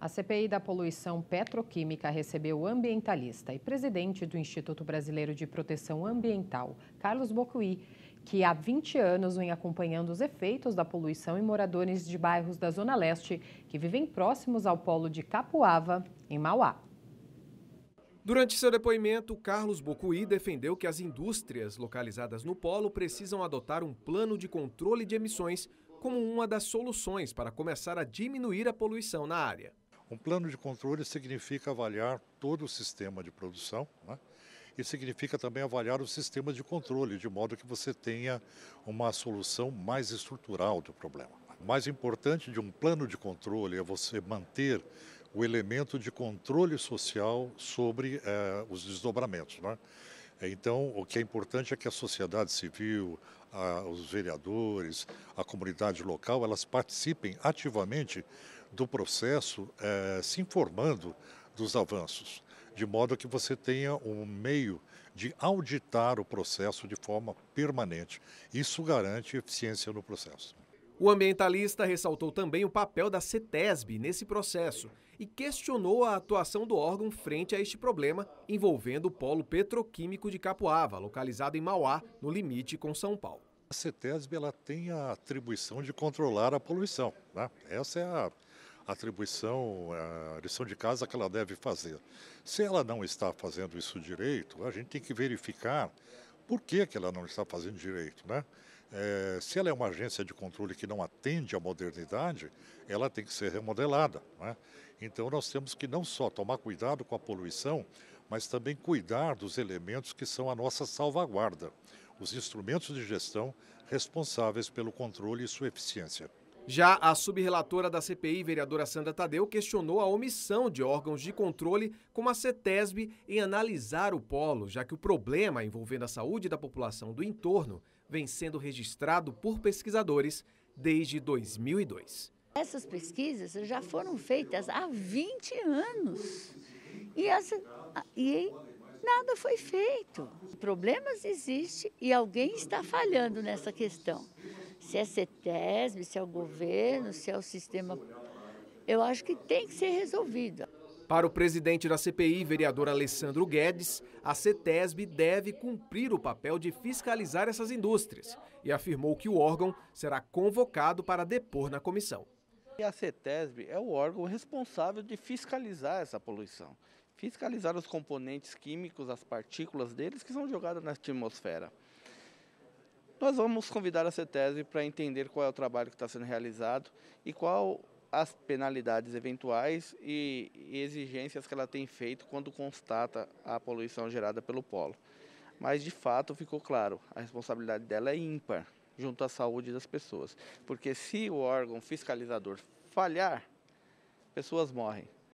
A CPI da poluição petroquímica recebeu o ambientalista e presidente do Instituto Brasileiro de Proteção Ambiental, Carlos Bocuí, que há 20 anos vem acompanhando os efeitos da poluição em moradores de bairros da Zona Leste que vivem próximos ao polo de Capuava, em Mauá. Durante seu depoimento, Carlos Bocuí defendeu que as indústrias localizadas no polo precisam adotar um plano de controle de emissões como uma das soluções para começar a diminuir a poluição na área. Um plano de controle significa avaliar todo o sistema de produção né? e significa também avaliar o sistema de controle, de modo que você tenha uma solução mais estrutural do problema. O mais importante de um plano de controle é você manter o elemento de controle social sobre eh, os desdobramentos. Né? É, então, o que é importante é que a sociedade civil, a, os vereadores, a comunidade local, elas participem ativamente do processo, é, se informando dos avanços, de modo que você tenha um meio de auditar o processo de forma permanente. Isso garante eficiência no processo. O ambientalista ressaltou também o papel da CETESB nesse processo e questionou a atuação do órgão frente a este problema envolvendo o polo petroquímico de Capuava, localizado em Mauá, no limite com São Paulo. A CETESB ela tem a atribuição de controlar a poluição. Né? Essa é a atribuição, é a lição de casa que ela deve fazer. Se ela não está fazendo isso direito, a gente tem que verificar por que, que ela não está fazendo direito, né? É, se ela é uma agência de controle que não atende à modernidade, ela tem que ser remodelada. Né? Então, nós temos que não só tomar cuidado com a poluição, mas também cuidar dos elementos que são a nossa salvaguarda, os instrumentos de gestão responsáveis pelo controle e sua eficiência. Já a subrelatora da CPI, vereadora Sandra Tadeu, questionou a omissão de órgãos de controle como a CETESB em analisar o polo, já que o problema envolvendo a saúde da população do entorno vem sendo registrado por pesquisadores desde 2002. Essas pesquisas já foram feitas há 20 anos e, as, e nada foi feito. Problemas existem e alguém está falhando nessa questão se é CETESB, se é o governo, se é o sistema. Eu acho que tem que ser resolvido. Para o presidente da CPI, vereador Alessandro Guedes, a CETESB deve cumprir o papel de fiscalizar essas indústrias e afirmou que o órgão será convocado para depor na comissão. E a CETESB é o órgão responsável de fiscalizar essa poluição, fiscalizar os componentes químicos, as partículas deles que são jogadas na atmosfera. Nós vamos convidar a CETESB para entender qual é o trabalho que está sendo realizado e qual as penalidades eventuais e, e exigências que ela tem feito quando constata a poluição gerada pelo polo. Mas, de fato, ficou claro, a responsabilidade dela é ímpar junto à saúde das pessoas. Porque se o órgão fiscalizador falhar, pessoas morrem.